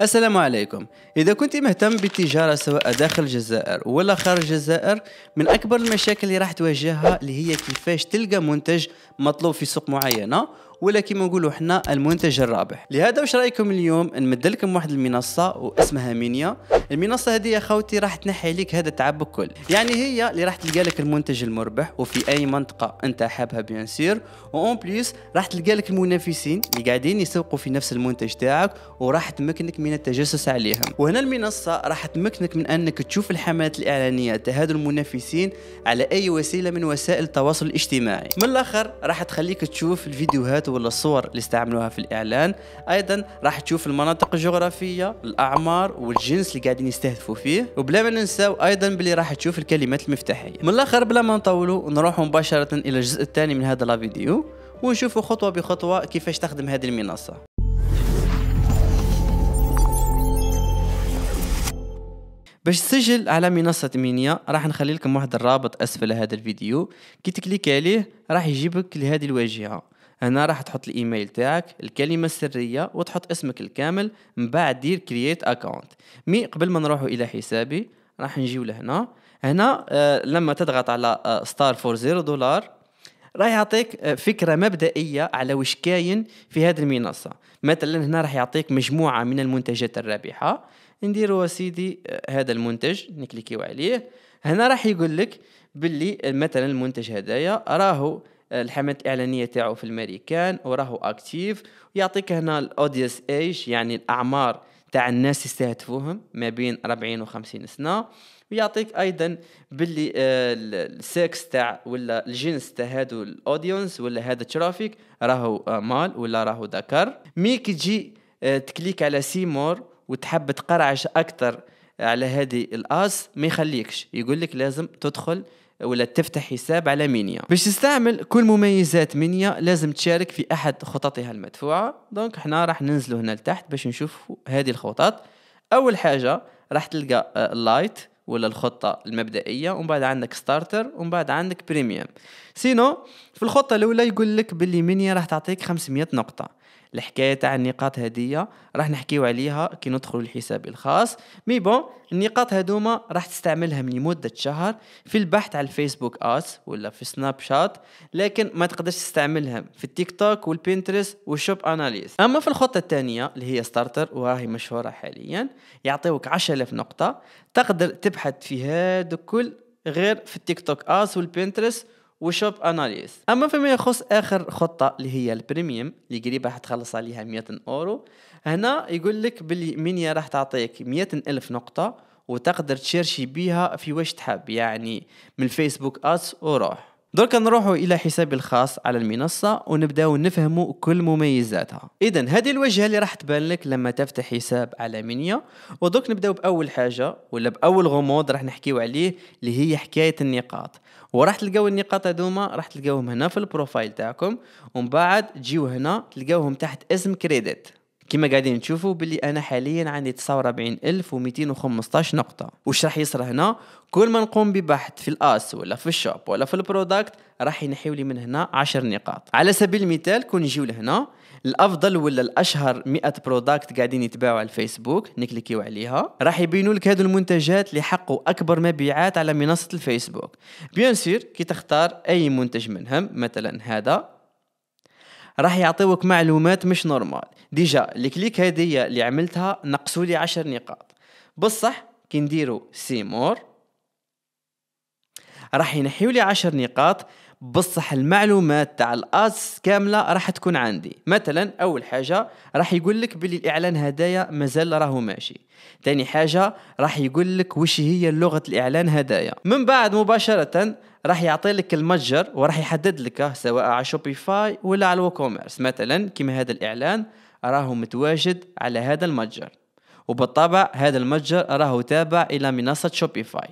السلام عليكم إذا كنت مهتم بالتجارة سواء داخل الجزائر ولا خارج الجزائر من أكبر المشاكل اللي راح تواجهها اللي هي كيفاش تلقى منتج مطلوب في سوق معينة ولا كيما نقولوا حنا المنتج الرابح لهذا واش رايكم اليوم نمد لكم واحد المنصه واسمها مينيا المنصه هذه يا خوتي راح تنحي لك هذا التعب كل يعني هي اللي راح تلقى لك المنتج المربح وفي اي منطقه انت حابها بيان سير وان بليس راح تلقى لك المنافسين اللي قاعدين يسوقوا في نفس المنتج تاعك وراح تمكنك من التجسس عليهم وهنا المنصه راح تمكنك من انك تشوف الحملات الاعلانيه تاع هذو المنافسين على اي وسيله من وسائل التواصل الاجتماعي من الاخر راح تخليك تشوف الفيديوهات ولا الصور اللي استعملوها في الاعلان ايضا راح تشوف المناطق الجغرافيه الاعمار والجنس اللي قاعدين يستهدفوا فيه وبلا ما ننساو ايضا باللي راح تشوف الكلمات المفتاحيه من الاخر بلا ما نطولوا نروحوا مباشره الى الجزء الثاني من هذا الفيديو ونشوفوا خطوه بخطوه كيفاش تخدم هذه المنصه باش تسجل على منصة مينيا راح نخلي لكم واحد الرابط أسفل هذا الفيديو كي تكليك عليه راح يجيبك لهذه الواجهة هنا راح تحط الايميل تاعك الكلمه السريه وتحط اسمك الكامل من بعد دير كرييت اكونت مي قبل ما نروحوا الى حسابي راح نجيو لهنا هنا آه لما تضغط على ستار فور زيرو دولار راح يعطيك آه، فكرة مبدئية على وش كاين في هذه المنصة مثلا هنا راح يعطيك مجموعة من المنتجات الرابحة نديروا سيدي آه، هذا المنتج نكليكيو عليه هنا راح يقول لك باللي آه، مثلا المنتج هدايا راهو الحملات الإعلانية تاعو في الأمريكان وراهو أكتيف ويعطيك هنا الاودينس إيج يعني الأعمار تاع الناس يستهدفوهم ما بين 40 و50 سنة ويعطيك ايضا باللي آه، السكس تاع ولا الجنس تاع هادو الاودينس ولا هذا الترافيك راهو مال ولا راهو ذكر مي كي تجي آه، تكليك على سيمور وتحب تقرعش اكثر على هذه الاس ما يخليكش يقول لك لازم تدخل ولا تفتح حساب على مينيا باش تستعمل كل مميزات مينيا لازم تشارك في احد خططها المدفوعه دونك حنا راح ننزلوا هنا لتحت باش نشوفوا هذه الخطط اول حاجه راح تلقى اللايت آه، ولا الخطه المبدئيه ومن بعد عندك ستارتر ومن بعد عندك بريميوم سينو في الخطه الاولى يقول لك باللي مينيا راح تعطيك 500 نقطه الحكايه تاع النقاط هدية راح نحكيو عليها كي ندخلوا الحساب الخاص مي بون النقاط هذوما راح تستعملها من لمده شهر في البحث على الفيسبوك اس ولا في سناب شات لكن ما تقدرش تستعملها في التيك توك والبينترس والشوب اناليز اما في الخطه الثانيه اللي هي ستارتر وراهي مشهوره حاليا يعطيوك 10000 نقطه تقدر تبحث في هذا كل غير في التيك توك اس والبينترس وشوب اناليز اما فيما يخص اخر خطه اللي هي البريميوم اللي قريبه راح تخلص عليها 100 اورو هنا يقول لك باللي مينيا راح تعطيك 100 الف نقطه وتقدر تشيرشي بيها في واش تحب يعني من الفيسبوك ادس وروح دركا نروحوا الى حسابي الخاص على المنصه ونبداو نفهموا كل مميزاتها اذا هذه الواجهه اللي راح تبان لك لما تفتح حساب على مينيا ودوك نبداو باول حاجه ولا باول غموض راح نحكيو عليه اللي هي حكايه النقاط وراح تلقاو النقاط هذوما راح تلقاوهم هنا في البروفايل تاعكم ومن بعد تجيو هنا تلقاوهم تحت اسم كريديت كما قاعدين تشوفوا باللي انا حاليا عندي 49215 نقطه واش راح يصير هنا كل ما نقوم ببحث في الاس ولا في الشوب ولا في البرودكت راح ينحيولي من هنا 10 نقاط على سبيل المثال كون نجيو لهنا الافضل ولا الاشهر 100 برودكت قاعدين يتباعوا على الفيسبوك نكليكيو عليها راح يبينوا لك هذو المنتجات اللي حقوا اكبر مبيعات على منصه الفيسبوك بيان سير كي تختار اي منتج منهم مثلا هذا راح يعطيوك معلومات مش نورمال ديجا الكليك هذه اللي عملتها نقصوا لي 10 نقاط بصح كي نديرو سيمور راح ينحيولي عشر نقاط بصح المعلومات تاع الاس كامله راح تكون عندي مثلا اول حاجه راح يقول لك بلي الاعلان هدايا مازال راهو ماشي ثاني حاجه راح يقول لك وش هي لغه الاعلان هدايا من بعد مباشره راح يعطي لك المتجر وراح يحدد لك سواء على شوبيفاي ولا على الوكوميرس مثلا كما هذا الاعلان راهو متواجد على هذا المتجر وبالطبع هذا المتجر راهو تابع الى منصه شوبيفاي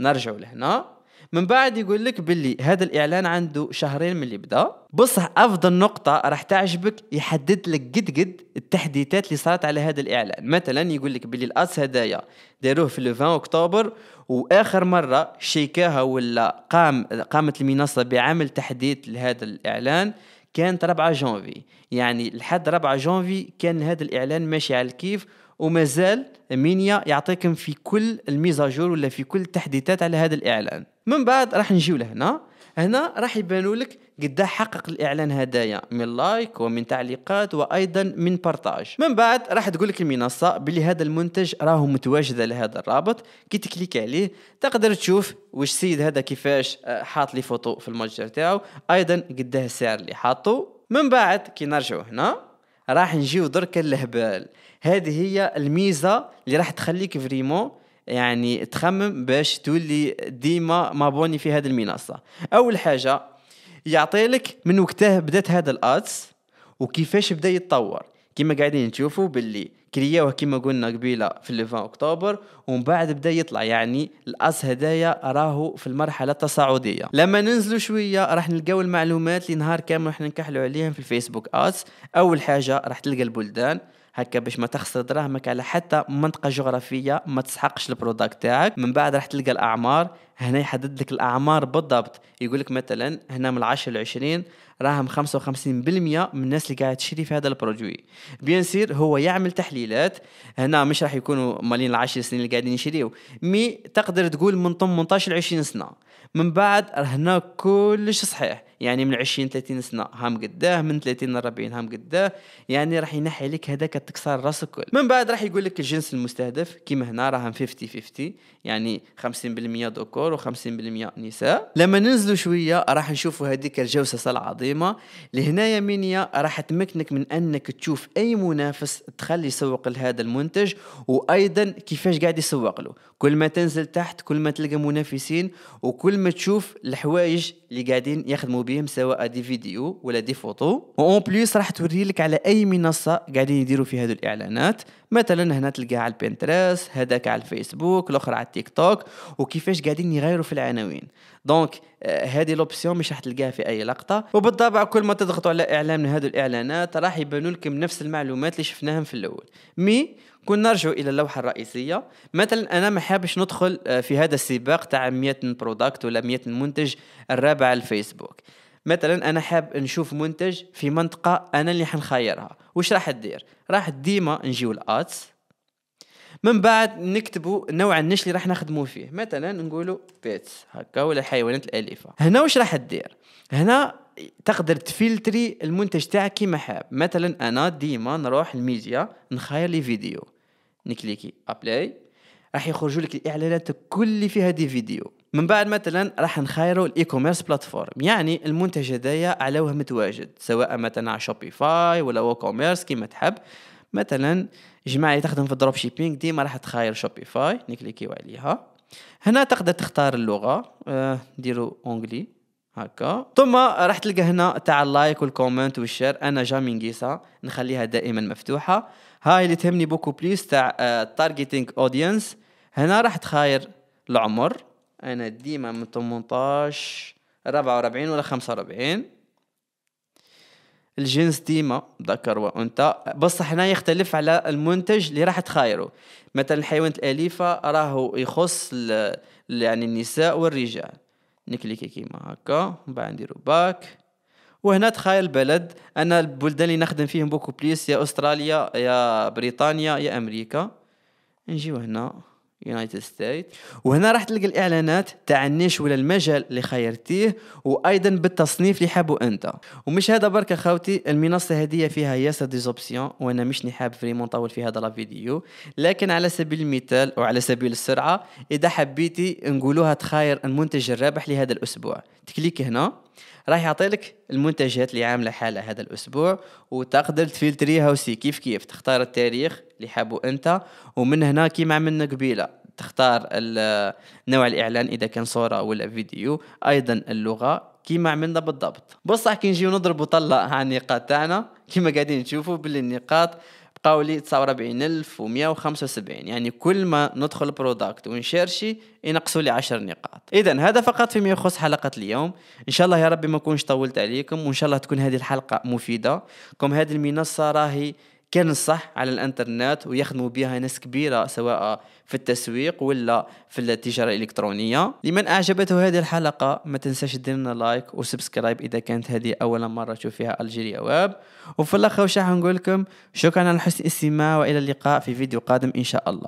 نرجع لهنا من بعد يقول لك باللي هذا الاعلان عنده شهرين من اللي بدا بصح افضل نقطه راح تعجبك يحدد لك قد قد التحديثات اللي صارت على هذا الاعلان مثلا يقول لك باللي الاس هدايا داروه في لوفان 20 اكتوبر واخر مره شيكاها ولا قام قامت المنصه بعمل تحديث لهذا الاعلان كانت 4 جانفي يعني لحد 4 جانفي كان هذا الاعلان ماشي على الكيف ومازال مينيا يعطيكم في كل الميزاجور ولا في كل التحديثات على هذا الاعلان من بعد راح نجيو لهنا هنا راح يبانوا لك قد حقق الاعلان هدايا من لايك ومن تعليقات وايضا من بارتاج من بعد راح تقول لك المنصه بلي هذا المنتج راهو متواجد على هذا الرابط كي تكليك عليه تقدر تشوف واش السيد هذا كيفاش آه، حاط لي فوتو في المتجر تاعو ايضا قداه السعر اللي حاطو من بعد كي نرجعوا هنا راح نجيو درك للهبال هذه هي الميزه اللي راح تخليك فريمون يعني تخمم باش تولي ديما مابوني في هذه المنصه اول حاجه يعطيلك من وقتها بدات هذا الادس وكيفاش بدا يتطور كما قاعدين تشوفوا باللي كرياوه كيما قلنا قبيله في لي 20 اكتوبر ومن بعد بدا يطلع يعني الاس هدايا راهو في المرحله التصاعديه لما ننزلوا شويه راح نلقاو المعلومات اللي نهار كامل راح نكحلوا عليهم في الفيسبوك اس اول حاجه راح تلقى البلدان هكا باش ما تخسر دراهمك على حتى منطقه جغرافيه ما تسحقش البرودكت تاعك من بعد راح تلقى الاعمار هنا يحدد لك الاعمار بالضبط يقول لك مثلا هنا من 10 ل خمسة راهم بالمية من الناس اللي قاعد تشتري في هذا البرودوي بيان سير هو يعمل تحليلات هنا مش راح يكونوا مالين العشر سنين اللي قاعدين يشريو مي تقدر تقول من 18 ل سنه من بعد هنا كلش صحيح يعني من 20 30 سنه هام قداه من 30 ل 40 هام قداه يعني راح ينحي لك هذاك تكسر راسك كل من بعد راح يقول لك الجنس المستهدف كيما هنا راهم 50 50 يعني 50% ذكور و50% نساء لما ننزلوا شويه راح نشوفوا هذيك الجوسسه العظيمه لهنايا منيا راح تمكنك من انك تشوف اي منافس تخلي يسوق لهذا المنتج وايضا كيفاش قاعد يسوق له كل ما تنزل تحت كل ما تلقى منافسين وكل ما تشوف الحوايج اللي قاعدين يخدموا بهم سواء دي فيديو ولا دي فوتو وان بليس راح توري لك على اي منصه قاعدين يديروا في هذو الاعلانات مثلا هنا تلقاها على البنترست هذاك على الفيسبوك الاخر على التيك توك وكيفاش قاعدين يغيروا في العناوين دونك آه، هذه لوبسيون مش راح تلقاها في اي لقطه وبالطبع كل ما تضغطوا على اعلان من هذو الاعلانات راح يبانوا لكم نفس المعلومات اللي شفناهم في الاول مي كون نرجعوا الى اللوحه الرئيسيه مثلا انا ما حابش ندخل آه، في هذا السباق تاع 100 برودكت ولا 100 منتج الرابع على الفيسبوك مثلا انا حاب نشوف منتج في منطقه انا اللي حنخيرها واش راح تدير راح ديما نجيو الاتس من بعد نكتبوا نوع النش اللي راح نخدموا فيه مثلا نقولوا بيتس هكا ولا الحيوانات الاليفه هنا واش راح دير هنا تقدر تفلتري المنتج تاعك كيما حاب مثلا انا ديما نروح الميديا نخير لي فيديو نكليكي ابلاي راح يخرجوا لك الاعلانات كل اللي فيها دي فيديو من بعد مثلا راح نخيروا الاي كوميرس بلاتفورم يعني المنتج هذايا على متواجد سواء مثلا على شوبيفاي ولا وكوميرس كيما تحب مثلا جماعه اللي تخدم في الدروب شيبينغ ديما راح تخاير شوبيفاي نكليكيو عليها هنا تقدر تختار اللغه آه، نديرو اونغلي هكا ثم راح تلقى هنا تاع اللايك والكومنت والشير انا جامي نقيسها نخليها دائما مفتوحه هاي اللي تهمني بوكو بليس تاع التارجيتينغ آه، اودينس هنا راح تخاير العمر انا ديما من 18 44 ولا 45 الجنس ديما ذكر وانثى بصح هنا يختلف على المنتج اللي راح تخايره مثلا الحيوانات الاليفه راهو يخص يعني النساء والرجال نكليكي كيما هكا من بعد نديرو باك وهنا تخيل البلد انا البلدان اللي نخدم فيهم بوكو بليس يا استراليا يا بريطانيا يا امريكا نجيو هنا يونايتد ستيت وهنا راح تلقى الاعلانات تاع النيش ولا المجال اللي خيرتيه وايضا بالتصنيف اللي حابو انت ومش هذا برك اخوتي المنصه هذه فيها ياسر دي زوبسيون وانا مش نحاب فريمون نطول في هذا لا فيديو لكن على سبيل المثال وعلى سبيل السرعه اذا حبيتي نقولوها تخاير المنتج الرابح لهذا الاسبوع تكليك هنا راح يعطي لك المنتجات اللي عامله حالها هذا الاسبوع وتقدر تفلتريها وسي كيف كيف تختار التاريخ اللي حابه انت ومن هنا كيما عملنا قبيله تختار نوع الاعلان اذا كان صوره ولا فيديو ايضا اللغه كيما عملنا بالضبط بصح كي نجيو نضربوا طلة على النقاط تاعنا كيما قاعدين نشوفوا باللي النقاط بقاو لي 49175 يعني كل ما ندخل بروداكت ونشارشي ينقصوا لي 10 نقاط اذا هذا فقط فيما يخص حلقه اليوم ان شاء الله يا ربي ما كونش طولت عليكم وان شاء الله تكون هذه الحلقه مفيده كم هذه المنصه راهي كان صح على الانترنت ويخدموا بها ناس كبيرة سواء في التسويق ولا في التجارة الإلكترونية لمن أعجبته هذه الحلقة ما تنساش دير لايك وسبسكرايب إذا كانت هذه أول مرة تشوف فيها الجيريا واب وفي الأخر راح نقول لكم شكرا على حسن الاستماع وإلى اللقاء في فيديو قادم إن شاء الله